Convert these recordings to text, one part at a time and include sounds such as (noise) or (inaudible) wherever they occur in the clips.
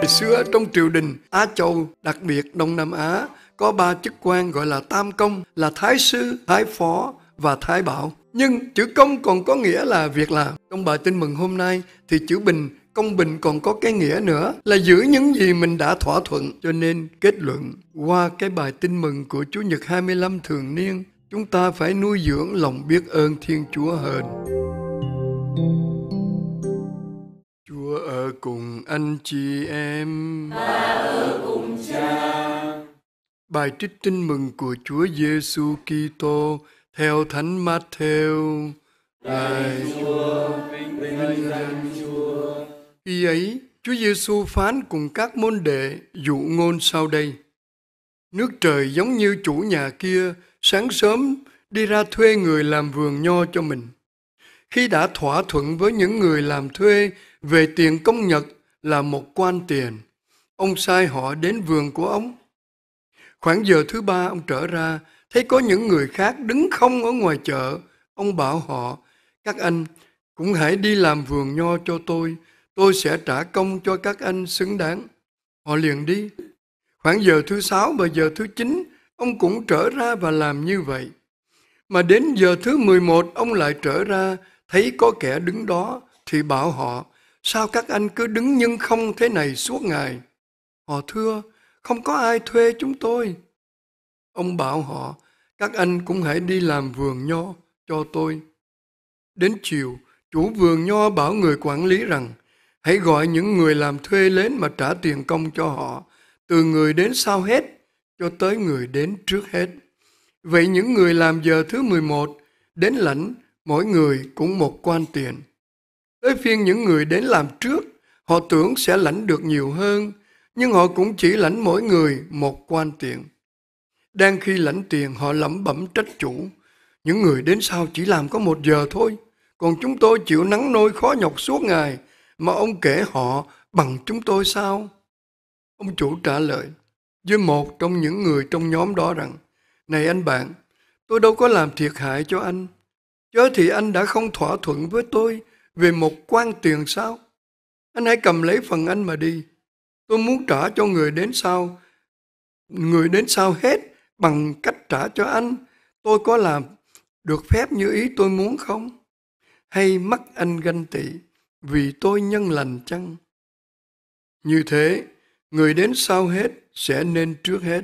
Ngày xưa trong triều đình Á Châu, đặc biệt Đông Nam Á, có ba chức quan gọi là tam công là thái sư, thái phó và thái bảo. Nhưng chữ công còn có nghĩa là việc làm. Trong bài tin mừng hôm nay thì chữ bình công bình còn có cái nghĩa nữa là giữ những gì mình đã thỏa thuận. Cho nên kết luận qua cái bài tin mừng của Chúa Nhật 25 thường niên, chúng ta phải nuôi dưỡng lòng biết ơn Thiên Chúa hơn. Chúa ở cùng anh chị em. Ta ở cùng cha. Bài trích tin mừng của Chúa Giêsu Kitô theo Thánh Matthew. Lạy Chúa, vinh danh Chúa. Khi ấy, Chúa Giêsu phán cùng các môn đệ dụ ngôn sau đây: Nước trời giống như chủ nhà kia sáng sớm đi ra thuê người làm vườn nho cho mình. Khi đã thỏa thuận với những người làm thuê về tiền công Nhật là một quan tiền. Ông sai họ đến vườn của ông. Khoảng giờ thứ ba ông trở ra, thấy có những người khác đứng không ở ngoài chợ. Ông bảo họ, các anh cũng hãy đi làm vườn nho cho tôi, tôi sẽ trả công cho các anh xứng đáng. Họ liền đi. Khoảng giờ thứ sáu và giờ thứ chín, ông cũng trở ra và làm như vậy. Mà đến giờ thứ 11 ông lại trở ra, thấy có kẻ đứng đó thì bảo họ, Sao các anh cứ đứng nhưng không thế này suốt ngày? Họ thưa, không có ai thuê chúng tôi. Ông bảo họ, các anh cũng hãy đi làm vườn nho cho tôi. Đến chiều, chủ vườn nho bảo người quản lý rằng, hãy gọi những người làm thuê đến mà trả tiền công cho họ, từ người đến sau hết, cho tới người đến trước hết. Vậy những người làm giờ thứ 11 đến lãnh mỗi người cũng một quan tiền. Tới phiên những người đến làm trước, họ tưởng sẽ lãnh được nhiều hơn, nhưng họ cũng chỉ lãnh mỗi người một quan tiền. Đang khi lãnh tiền họ lẩm bẩm trách chủ, những người đến sau chỉ làm có một giờ thôi, còn chúng tôi chịu nắng nôi khó nhọc suốt ngày, mà ông kể họ bằng chúng tôi sao? Ông chủ trả lời với một trong những người trong nhóm đó rằng, Này anh bạn, tôi đâu có làm thiệt hại cho anh, chớ thì anh đã không thỏa thuận với tôi về một quan tiền sao? Anh hãy cầm lấy phần anh mà đi. Tôi muốn trả cho người đến sau. Người đến sau hết bằng cách trả cho anh. Tôi có làm được phép như ý tôi muốn không? Hay mắc anh ganh tị vì tôi nhân lành chăng? Như thế, người đến sau hết sẽ nên trước hết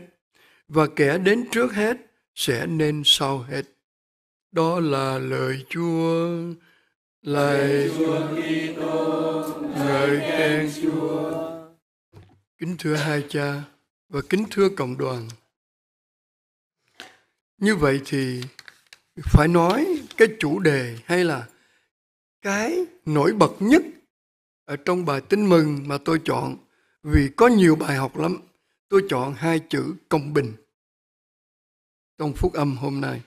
và kẻ đến trước hết sẽ nên sau hết. Đó là lời Chúa. Lạy Chúa Kitô, ngợi khen Chúa. Kính thưa hai cha và kính thưa cộng đoàn. Như vậy thì phải nói cái chủ đề hay là cái nổi bật nhất ở trong bài tin mừng mà tôi chọn vì có nhiều bài học lắm. Tôi chọn hai chữ công bình trong phúc âm hôm nay.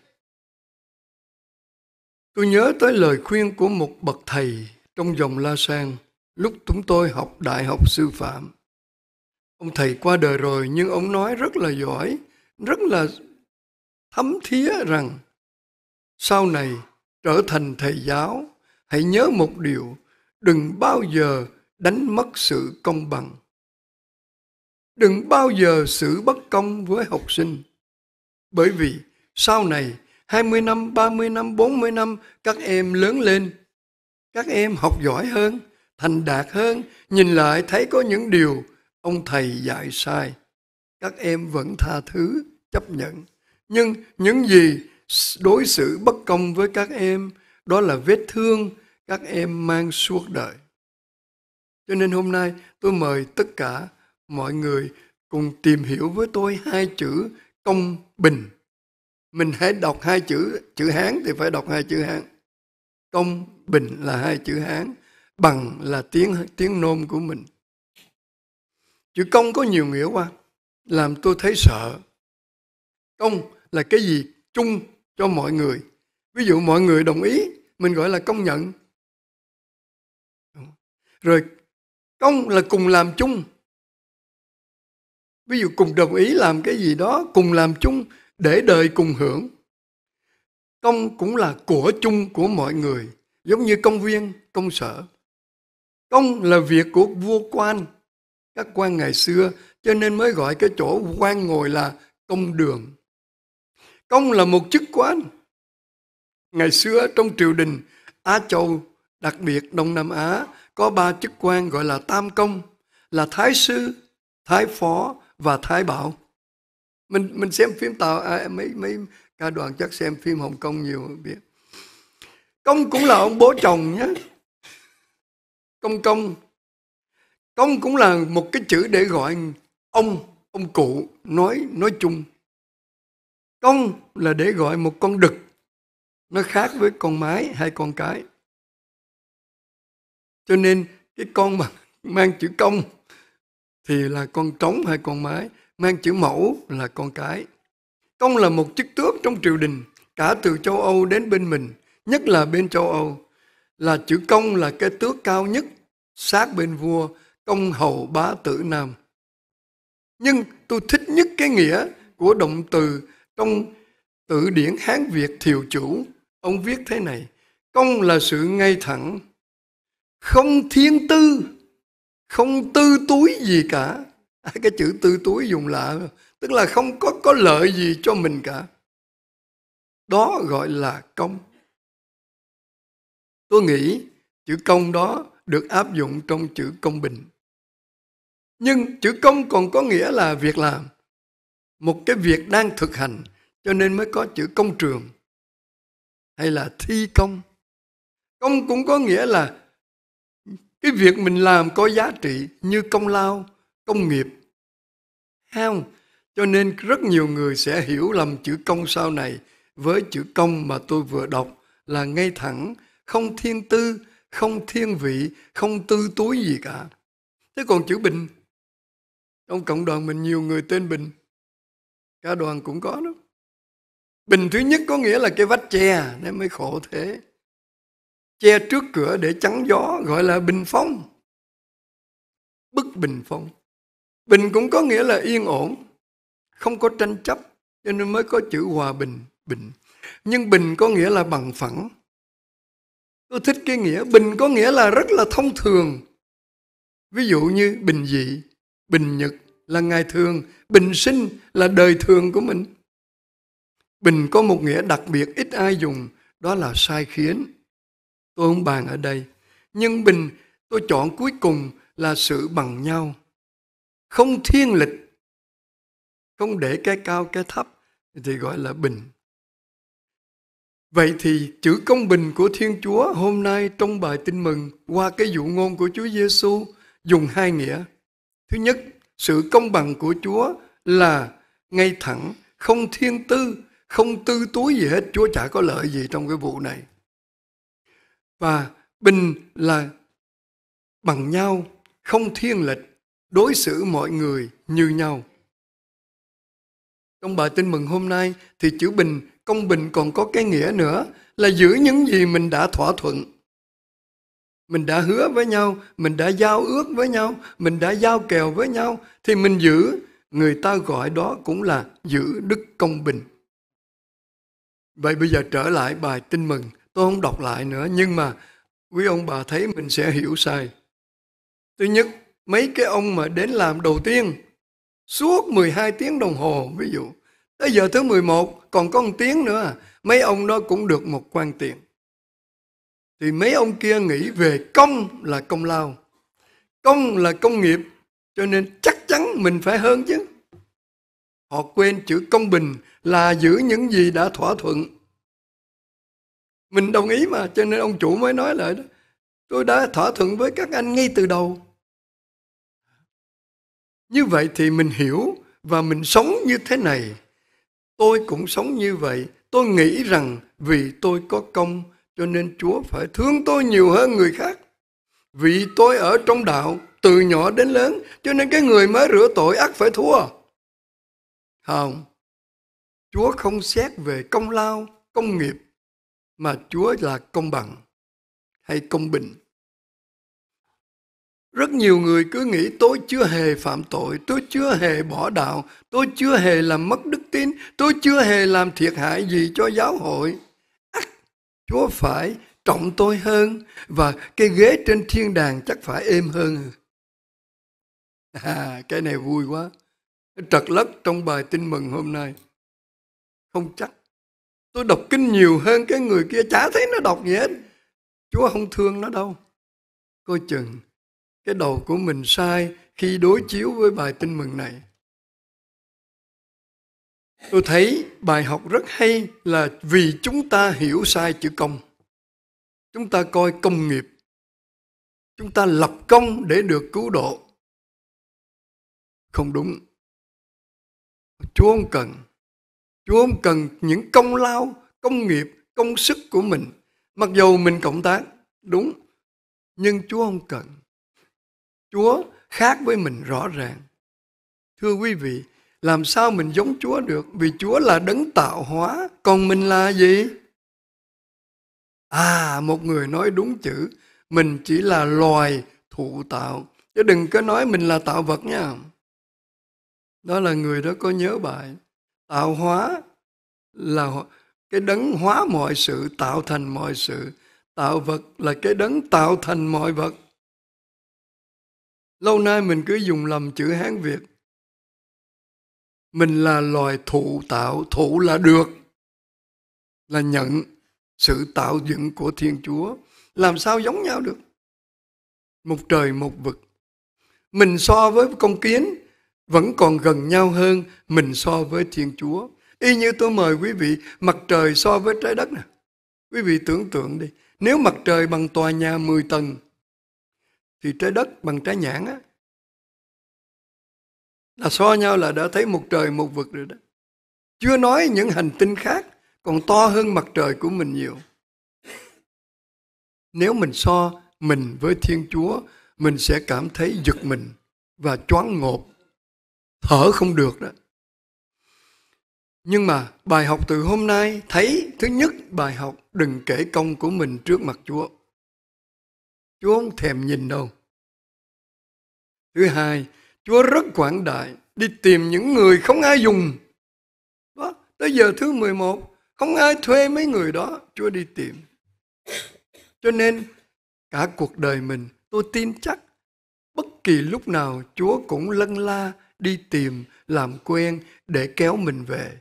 Tôi nhớ tới lời khuyên của một bậc thầy trong dòng La Sang lúc chúng tôi học đại học sư phạm. Ông thầy qua đời rồi nhưng ông nói rất là giỏi, rất là thấm thía rằng sau này trở thành thầy giáo hãy nhớ một điều đừng bao giờ đánh mất sự công bằng đừng bao giờ xử bất công với học sinh bởi vì sau này 20 năm, 30 năm, 40 năm các em lớn lên. Các em học giỏi hơn, thành đạt hơn, nhìn lại thấy có những điều ông thầy dạy sai. Các em vẫn tha thứ, chấp nhận. Nhưng những gì đối xử bất công với các em đó là vết thương các em mang suốt đời. Cho nên hôm nay tôi mời tất cả mọi người cùng tìm hiểu với tôi hai chữ công bình mình hãy đọc hai chữ chữ hán thì phải đọc hai chữ hán công bình là hai chữ hán bằng là tiếng tiếng nôm của mình chữ công có nhiều nghĩa quá làm tôi thấy sợ công là cái gì chung cho mọi người ví dụ mọi người đồng ý mình gọi là công nhận rồi công là cùng làm chung ví dụ cùng đồng ý làm cái gì đó cùng làm chung để đời cùng hưởng. Công cũng là của chung của mọi người, giống như công viên, công sở. Công là việc của vua quan, các quan ngày xưa, cho nên mới gọi cái chỗ quan ngồi là công đường. Công là một chức quan. Ngày xưa trong triều đình Á Châu, đặc biệt Đông Nam Á, có ba chức quan gọi là tam công, là thái sư, thái phó và thái bảo mình mình xem phim tàu à, mấy mấy ca đoàn chắc xem phim hồng kông nhiều biết công cũng là ông bố chồng nhé công công công cũng là một cái chữ để gọi ông ông cụ nói nói chung công là để gọi một con đực nó khác với con mái hay con cái cho nên cái con mà mang chữ công thì là con trống hay con mái mang chữ mẫu là con cái. Công là một chức tước trong triều đình, cả từ châu Âu đến bên mình, nhất là bên châu Âu. Là chữ công là cái tước cao nhất, sát bên vua, công hầu bá tử nam. Nhưng tôi thích nhất cái nghĩa của động từ trong tự điển Hán Việt thiều chủ. Ông viết thế này, công là sự ngay thẳng, không thiên tư, không tư túi gì cả, (laughs) cái chữ tư túi dùng lạ tức là không có có lợi gì cho mình cả đó gọi là công tôi nghĩ chữ công đó được áp dụng trong chữ công bình nhưng chữ công còn có nghĩa là việc làm một cái việc đang thực hành cho nên mới có chữ công trường hay là thi công công cũng có nghĩa là cái việc mình làm có giá trị như công lao công nghiệp không cho nên rất nhiều người sẽ hiểu lầm chữ công sau này với chữ công mà tôi vừa đọc là ngay thẳng không thiên tư không thiên vị không tư túi gì cả thế còn chữ bình trong cộng đoàn mình nhiều người tên bình cả đoàn cũng có đó bình thứ nhất có nghĩa là cái vách che nên mới khổ thế che trước cửa để chắn gió gọi là bình phong bức bình phong Bình cũng có nghĩa là yên ổn, không có tranh chấp, cho nên mới có chữ hòa bình, bình. Nhưng bình có nghĩa là bằng phẳng. Tôi thích cái nghĩa bình có nghĩa là rất là thông thường. Ví dụ như bình dị, bình nhật là ngày thường, bình sinh là đời thường của mình. Bình có một nghĩa đặc biệt ít ai dùng, đó là sai khiến. Tôi không bàn ở đây. Nhưng bình tôi chọn cuối cùng là sự bằng nhau không thiên lịch không để cái cao cái thấp thì gọi là bình vậy thì chữ công bình của thiên chúa hôm nay trong bài tin mừng qua cái dụ ngôn của chúa giêsu dùng hai nghĩa thứ nhất sự công bằng của chúa là ngay thẳng không thiên tư không tư túi gì hết chúa chả có lợi gì trong cái vụ này và bình là bằng nhau không thiên lệch đối xử mọi người như nhau. Trong bài tin mừng hôm nay thì chữ bình, công bình còn có cái nghĩa nữa là giữ những gì mình đã thỏa thuận. Mình đã hứa với nhau, mình đã giao ước với nhau, mình đã giao kèo với nhau thì mình giữ, người ta gọi đó cũng là giữ đức công bình. Vậy bây giờ trở lại bài tin mừng, tôi không đọc lại nữa nhưng mà quý ông bà thấy mình sẽ hiểu sai. Thứ nhất, mấy cái ông mà đến làm đầu tiên suốt 12 tiếng đồng hồ ví dụ tới giờ thứ 11 còn có một tiếng nữa mấy ông đó cũng được một quan tiền thì mấy ông kia nghĩ về công là công lao công là công nghiệp cho nên chắc chắn mình phải hơn chứ họ quên chữ công bình là giữ những gì đã thỏa thuận mình đồng ý mà cho nên ông chủ mới nói lại đó tôi đã thỏa thuận với các anh ngay từ đầu như vậy thì mình hiểu và mình sống như thế này. Tôi cũng sống như vậy. Tôi nghĩ rằng vì tôi có công cho nên Chúa phải thương tôi nhiều hơn người khác. Vì tôi ở trong đạo từ nhỏ đến lớn cho nên cái người mới rửa tội ác phải thua. Không. Chúa không xét về công lao, công nghiệp mà Chúa là công bằng hay công bình. Rất nhiều người cứ nghĩ tôi chưa hề phạm tội, tôi chưa hề bỏ đạo, tôi chưa hề làm mất đức tin, tôi chưa hề làm thiệt hại gì cho giáo hội. Ác, Chúa phải trọng tôi hơn và cái ghế trên thiên đàng chắc phải êm hơn. (laughs) À, cái này vui quá. Trật lấp trong bài tin mừng hôm nay. Không chắc. Tôi đọc kinh nhiều hơn cái người kia chả thấy nó đọc gì hết. Chúa không thương nó đâu. Coi chừng cái đầu của mình sai khi đối chiếu với bài tin mừng này tôi thấy bài học rất hay là vì chúng ta hiểu sai chữ công chúng ta coi công nghiệp chúng ta lập công để được cứu độ không đúng chúa không cần chúa không cần những công lao công nghiệp công sức của mình mặc dù mình cộng tác đúng nhưng chúa không cần Chúa khác với mình rõ ràng. Thưa quý vị, làm sao mình giống Chúa được? Vì Chúa là đấng tạo hóa, còn mình là gì? À, một người nói đúng chữ, mình chỉ là loài thụ tạo. Chứ đừng có nói mình là tạo vật nha. Đó là người đó có nhớ bài. Tạo hóa là cái đấng hóa mọi sự, tạo thành mọi sự. Tạo vật là cái đấng tạo thành mọi vật lâu nay mình cứ dùng lầm chữ hán việt mình là loài thụ tạo thụ là được là nhận sự tạo dựng của thiên chúa làm sao giống nhau được một trời một vực mình so với con kiến vẫn còn gần nhau hơn mình so với thiên chúa y như tôi mời quý vị mặt trời so với trái đất nè quý vị tưởng tượng đi nếu mặt trời bằng tòa nhà 10 tầng thì trái đất bằng trái nhãn á là so nhau là đã thấy một trời một vực rồi đó chưa nói những hành tinh khác còn to hơn mặt trời của mình nhiều nếu mình so mình với thiên chúa mình sẽ cảm thấy giật mình và choáng ngộp thở không được đó nhưng mà bài học từ hôm nay thấy thứ nhất bài học đừng kể công của mình trước mặt chúa Chúa không thèm nhìn đâu. Thứ hai, Chúa rất quảng đại, đi tìm những người không ai dùng. Đó, tới giờ thứ 11, không ai thuê mấy người đó, Chúa đi tìm. Cho nên, cả cuộc đời mình, tôi tin chắc, bất kỳ lúc nào Chúa cũng lân la đi tìm, làm quen để kéo mình về.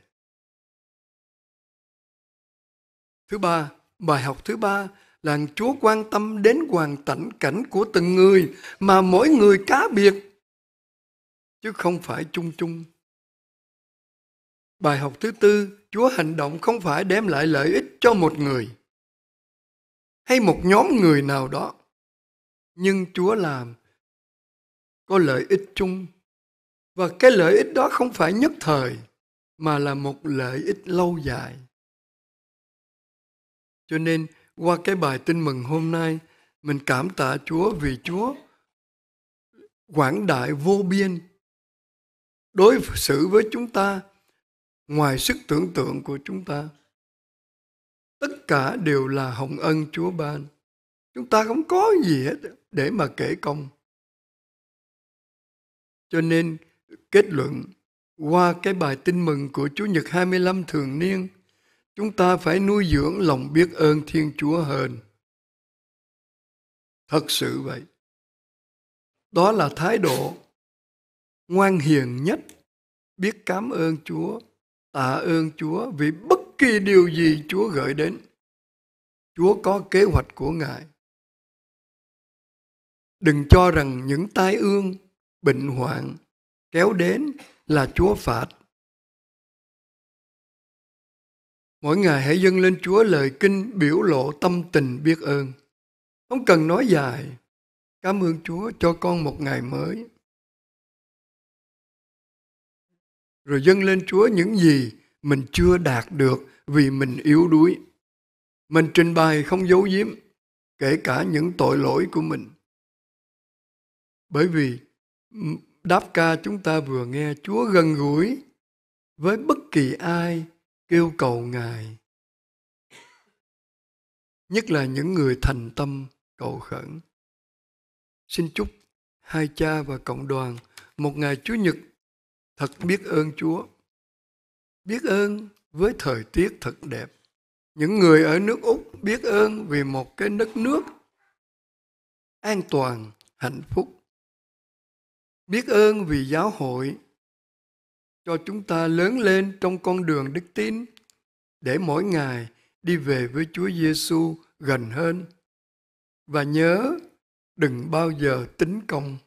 Thứ ba, bài học thứ ba là Chúa quan tâm đến hoàn cảnh cảnh của từng người mà mỗi người cá biệt chứ không phải chung chung. Bài học thứ tư, Chúa hành động không phải đem lại lợi ích cho một người hay một nhóm người nào đó, nhưng Chúa làm có lợi ích chung và cái lợi ích đó không phải nhất thời mà là một lợi ích lâu dài. Cho nên qua cái bài tin mừng hôm nay mình cảm tạ Chúa vì Chúa quảng đại vô biên đối xử với chúng ta ngoài sức tưởng tượng của chúng ta. Tất cả đều là hồng ân Chúa ban. Chúng ta không có gì hết để mà kể công. Cho nên kết luận qua cái bài tin mừng của Chúa Nhật 25 thường niên – chúng ta phải nuôi dưỡng lòng biết ơn Thiên Chúa hơn. Thật sự vậy. Đó là thái độ ngoan hiền nhất, biết cảm ơn Chúa, tạ ơn Chúa vì bất kỳ điều gì Chúa gửi đến. Chúa có kế hoạch của Ngài. Đừng cho rằng những tai ương, bệnh hoạn kéo đến là Chúa phạt Mỗi ngày hãy dâng lên Chúa lời kinh biểu lộ tâm tình biết ơn. Không cần nói dài. Cảm ơn Chúa cho con một ngày mới. Rồi dâng lên Chúa những gì mình chưa đạt được vì mình yếu đuối. Mình trình bày không giấu giếm, kể cả những tội lỗi của mình. Bởi vì đáp ca chúng ta vừa nghe Chúa gần gũi với bất kỳ ai kêu cầu ngài nhất là những người thành tâm cầu khẩn xin chúc hai cha và cộng đoàn một ngày chủ nhật thật biết ơn chúa biết ơn với thời tiết thật đẹp những người ở nước úc biết ơn vì một cái đất nước an toàn hạnh phúc biết ơn vì giáo hội cho chúng ta lớn lên trong con đường đức tin để mỗi ngày đi về với Chúa Giêsu gần hơn. Và nhớ đừng bao giờ tính công.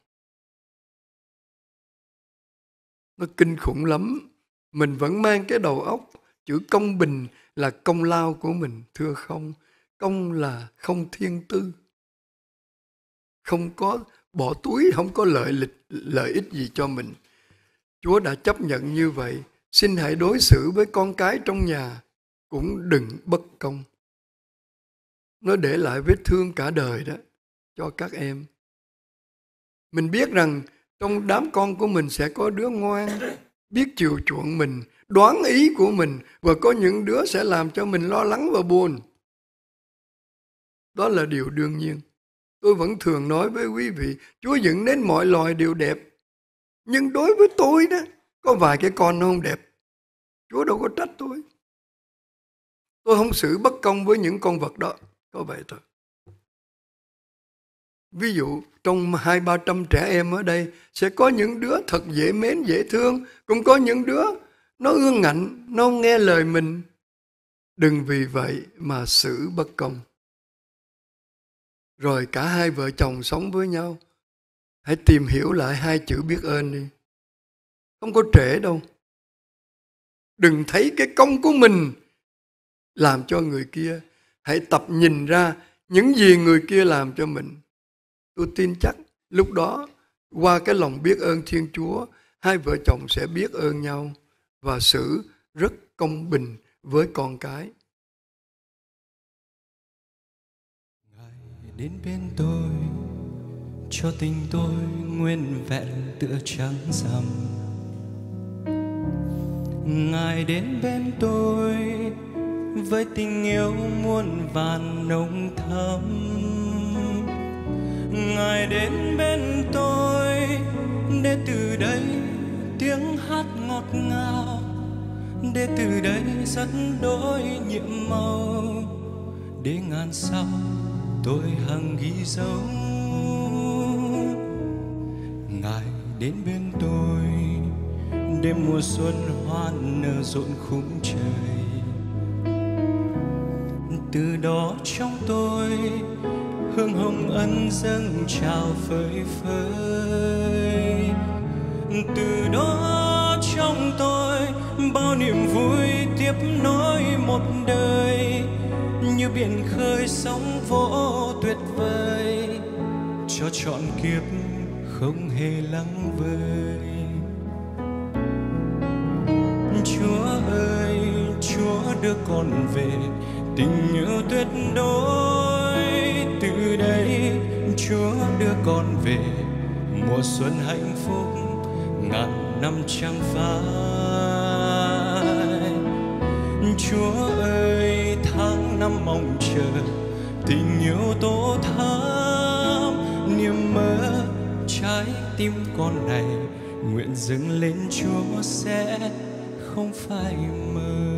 Nó kinh khủng lắm. Mình vẫn mang cái đầu óc chữ công bình là công lao của mình thưa không công là không thiên tư không có bỏ túi không có lợi lịch lợi ích gì cho mình Chúa đã chấp nhận như vậy, xin hãy đối xử với con cái trong nhà cũng đừng bất công. Nó để lại vết thương cả đời đó cho các em. Mình biết rằng trong đám con của mình sẽ có đứa ngoan, biết chiều chuộng mình, đoán ý của mình và có những đứa sẽ làm cho mình lo lắng và buồn. Đó là điều đương nhiên. Tôi vẫn thường nói với quý vị, Chúa dựng nên mọi loài đều đẹp nhưng đối với tôi đó có vài cái con nó không đẹp chúa đâu có trách tôi tôi không xử bất công với những con vật đó có vậy thôi ví dụ trong hai ba trăm trẻ em ở đây sẽ có những đứa thật dễ mến dễ thương cũng có những đứa nó ương ngạnh nó không nghe lời mình đừng vì vậy mà xử bất công rồi cả hai vợ chồng sống với nhau hãy tìm hiểu lại hai chữ biết ơn đi không có trễ đâu đừng thấy cái công của mình làm cho người kia hãy tập nhìn ra những gì người kia làm cho mình tôi tin chắc lúc đó qua cái lòng biết ơn thiên chúa hai vợ chồng sẽ biết ơn nhau và xử rất công bình với con cái ngài đến bên tôi cho tình tôi nguyên vẹn tựa trắng rằm ngài đến bên tôi với tình yêu muôn vàn nồng thắm ngài đến bên tôi để từ đây tiếng hát ngọt ngào để từ đây rất đổi nhiệm màu để ngàn sau tôi hằng ghi dấu đến bên tôi đêm mùa xuân hoa nở rộn khung trời từ đó trong tôi hương hồng ân dâng trào phơi phới từ đó trong tôi bao niềm vui tiếp nối một đời như biển khơi sóng vỗ tuyệt vời cho trọn kiếp hề lắng vơi Chúa ơi Chúa đưa con về tình yêu tuyệt đối từ đây Chúa đưa con về mùa xuân hạnh phúc ngàn năm chẳng phai Chúa ơi tháng năm mong chờ tình yêu tô thắm niềm mơ trái tim con này nguyện dâng lên chúa sẽ không phải mơ